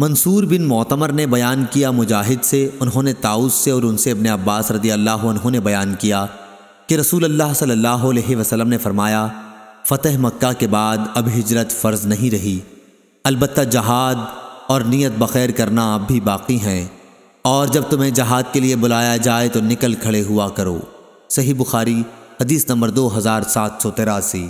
मंसूर बिन मोतमर ने बयान किया मुजाहिद से उन्होंने ताउस से और उनसे अपने अब्बास रदी अल्लाह उन्होंने बयान किया कि रसूल अल्लाह सल्लल्लाहु अलैहि वसल्लम ने फरमाया फ़तह मक्का के बाद अब हिजरत फ़र्ज नहीं रही अलबत् जहाद और नीयत बखैर करना अब भी बाकी हैं और जब तुम्हें जहाद के लिए बुलाया जाए तो निकल खड़े हुआ करो सही बुखारी हदीस नंबर दो हज़ार सात सौ तिरासी